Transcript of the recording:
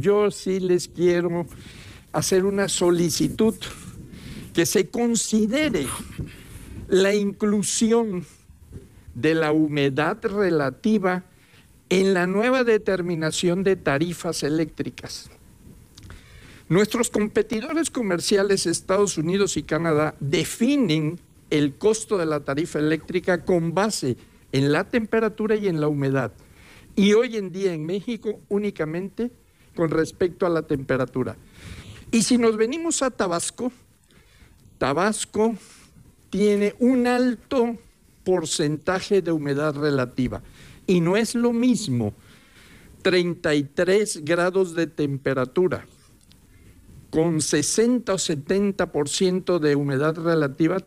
yo sí les quiero hacer una solicitud que se considere la inclusión de la humedad relativa en la nueva determinación de tarifas eléctricas. Nuestros competidores comerciales Estados Unidos y Canadá definen el costo de la tarifa eléctrica con base en la temperatura y en la humedad. Y hoy en día en México únicamente con respecto a la temperatura. Y si nos venimos a Tabasco, Tabasco tiene un alto porcentaje de humedad relativa. Y no es lo mismo 33 grados de temperatura con 60 o 70% de humedad relativa